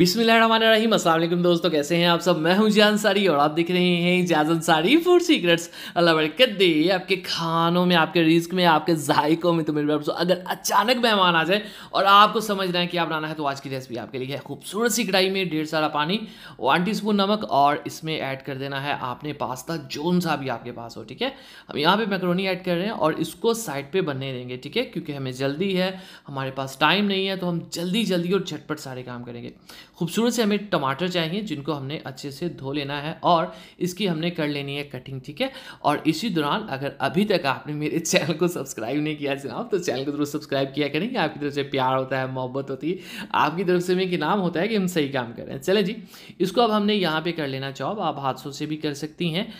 बिस्मिल्लाहिर्रहमानिर्रहीम अस्सलाम वालेकुम दोस्तों कैसे हैं आप सब मैं हूं जान सारी और आप देख रहे हैं जाजन सारी फूड सीक्रेट्स अल्लाह बरकत दे आपके खानों में आपके रिस्क में आपके जायकों में तो मेरे दोस्तों अगर अचानक मेहमान आ जाए और आपको समझ रहे हैं कि आप बनाना है तो आज की रेसिपी आपके लिए है खूबसूरत सी कढ़ाई में डेढ़ सारा पानी वन टी नमक और इसमें ऐड कर देना है आपने पास्ता जोन सा भी आपके पास हो ठीक है हम यहाँ पर मैक्रोनी ऐड कर रहे हैं और इसको साइड पर बनने देंगे ठीक है क्योंकि हमें जल्दी है हमारे पास टाइम नहीं है तो हम जल्दी जल्दी और झटपट सारे काम करेंगे खूबसूरत से हमें टमाटर चाहिए जिनको हमने अच्छे से धो लेना है और इसकी हमने कर लेनी है कटिंग ठीक है और इसी दौरान अगर अभी तक आपने मेरे चैनल को सब्सक्राइब नहीं किया जनाब तो चैनल को जरूर सब्सक्राइब किया करेंगे आपकी तरफ से प्यार होता है मोहब्बत होती है आपकी तरफ से मेरे नाम होता है कि हम सही काम कर रहे हैं चले जी इसको अब हमने यहाँ पर कर लेना चाहो आप हाथों से भी कर सकती हैं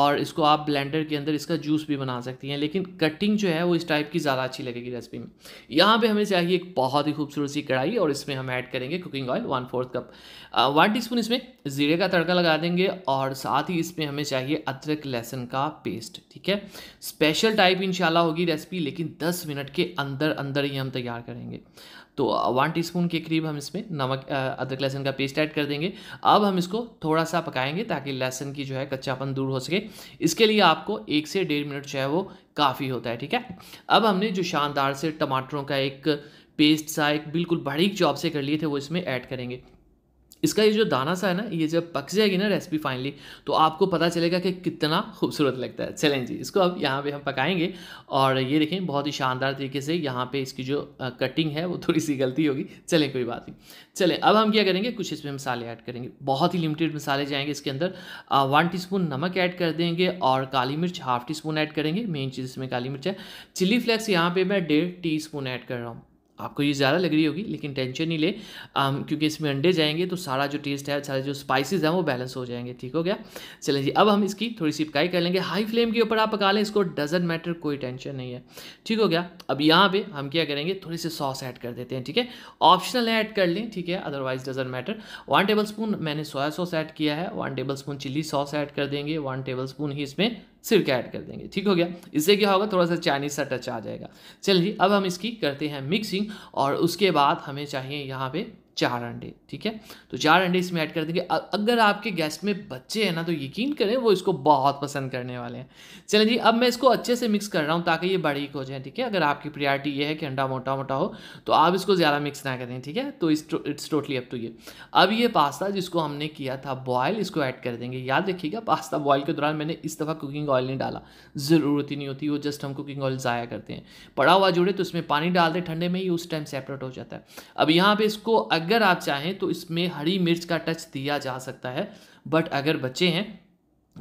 और इसको आप ब्लेंडर के अंदर इसका जूस भी बना सकती हैं लेकिन कटिंग जो है वो इस टाइप की ज़्यादा अच्छी लगेगी रेसिपी में यहाँ पर हमें चाहिए एक बहुत ही खूबसूरत सी कढ़ाई और इसमें हम ऐड करेंगे cooking oil one fourth cup one teaspoon इसमें ज़ीरे का तड़का लगा देंगे और साथ ही इसमें हमें चाहिए अदरक लहसुन का पेस्ट ठीक है स्पेशल टाइप इंशाल्लाह होगी रेसिपी लेकिन 10 मिनट के अंदर अंदर ही हम तैयार करेंगे तो वन टीस्पून के करीब हम इसमें नमक अदरक लहसुन का पेस्ट ऐड कर देंगे अब हम इसको थोड़ा सा पकाएंगे ताकि लहसुन की जो है कच्चापन दूर हो सके इसके लिए आपको एक से डेढ़ मिनट जो है वो काफ़ी होता है ठीक है अब हमने जो शानदार से टमाटरों का एक पेस्ट सा एक बिल्कुल बारीक जॉब से कर लिए थे वो इसमें ऐड करेंगे इसका ये जो दाना सा है ना ये जब पक जाएगी ना रेसिपी फाइनली तो आपको पता चलेगा कि कितना खूबसूरत लगता है चलें जी इसको अब यहाँ पे हम पकाएंगे और ये देखें बहुत ही शानदार तरीके से यहाँ पे इसकी जो कटिंग है वो थोड़ी सी गलती होगी चलें कोई बात नहीं चलें अब हम क्या करेंगे कुछ इसमें मसाले ऐड करेंगे बहुत ही लिमिटेड मसाले जाएंगे इसके अंदर वन टी नमक ऐड कर देंगे और काली मिर्च हाफ टी स्पून ऐड करेंगे मेन चीज़ इसमें काली मिर्च है चिली फ्लेक्स यहाँ पर मैं डेढ़ टी स्पून ऐड कर रहा हूँ आपको ये ज़्यादा लग रही होगी लेकिन टेंशन नहीं ले आम, क्योंकि इसमें अंडे जाएंगे तो सारा जो टेस्ट है सारे जो स्पाइसेस हैं वो बैलेंस हो जाएंगे ठीक हो गया चले जी अब हम इसकी थोड़ी सी पकाई कर लेंगे हाई फ्लेम के ऊपर आप पका लें इसको डजेंट मैटर कोई टेंशन नहीं है ठीक हो गया अब यहाँ पर हम क्या करेंगे थोड़ी सी सॉस ऐड कर देते हैं ठीक है ऑप्शनल है ऐड कर लें ठीक है otherwise doesn't matter one tablespoon मैंने सोया सॉस ऐड किया है one tablespoon chilli sauce add कर देंगे वन टेबल स्पून ही इसमें सिरका ऐड कर देंगे ठीक हो गया इससे क्या होगा थोड़ा सा चाइनीज सा टच आ जाएगा चलिए अब हम इसकी करते हैं मिक्सिंग और उसके बाद हमें चाहिए यहाँ पे चार अंडे ठीक है तो चार अंडे इसमें ऐड कर देंगे अगर आपके गेस्ट में बच्चे हैं ना तो यकीन करें वो इसको बहुत पसंद करने वाले हैं चलें जी अब मैं इसको अच्छे से मिक्स कर रहा हूँ ताकि ये बारीक हो जाए ठीक है अगर आपकी प्रायोरिटी ये है कि अंडा मोटा मोटा हो तो आप इसको ज़्यादा मिक्स ना करें ठीक है तो इट्स टोटली अप टू ये अब ये पास्ता जिसको हमने किया था बॉयल इसको ऐड कर देंगे याद रखिएगा पास्ता बॉयल के दौरान मैंने इस दफ़ा कुकिंग ऑयल नहीं डाला ज़रूरत ही नहीं होती वो जस्ट हम कुकिंग ऑयल ज़ाया करते हैं पड़ा हुआ जुड़े तो उसमें पानी डाल दें ठंडे में ही उस टाइम सेपरेट हो जाता है अब यहाँ पर इसको अगर अगर आप चाहें तो इसमें हरी मिर्च का टच दिया जा सकता है बट अगर बच्चे हैं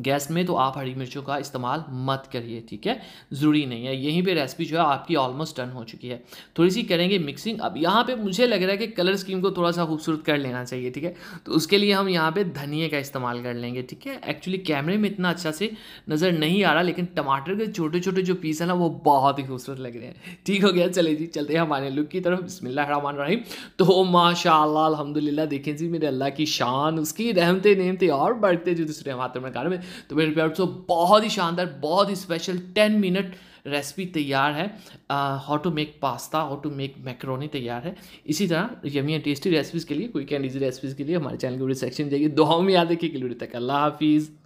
गैस में तो आप हरी मिर्चों का इस्तेमाल मत करिए ठीक है ज़रूरी नहीं है यहीं पे रेसिपी जो है आपकी ऑलमोस्ट डन हो चुकी है थोड़ी सी करेंगे मिक्सिंग अब यहाँ पे मुझे लग रहा है कि कलर स्कीम को थोड़ा सा खूबसूरत कर लेना चाहिए ठीक है तो उसके लिए हम यहाँ पे धनिए का इस्तेमाल कर लेंगे ठीक है एक्चुअली कैमरे में इतना अच्छा से नज़र नहीं आ रहा लेकिन टमाटर के छोटे छोटे जो पीस है ना वो बहुत ही खूबसूरत लग रहे हैं ठीक हो गया चले जी चलते हैं हमारे लुक की तरफ बसमान रहीम तो माशा अलहमदिल्ला देखें जी मेरे अल्लाह की शान उसकी रहमते नहमते और बढ़ते जो दूसरे हमारे कारण में तो मेरे प्यार सो बहुत ही शानदार बहुत ही स्पेशल टेन मिनट रेसिपी तैयार है how to make pasta how to make macaroni तैयार है इसी तरह यमी एंड टेस्टी रेसिपीज़ के लिए क्विक एंड ईजी रेसिपीज़ के लिए हमारे चैनल के वीडियो सेक्शन जाइए दुआओं में याद रखिए कि वीडियो तक अल्लाह हाफिज़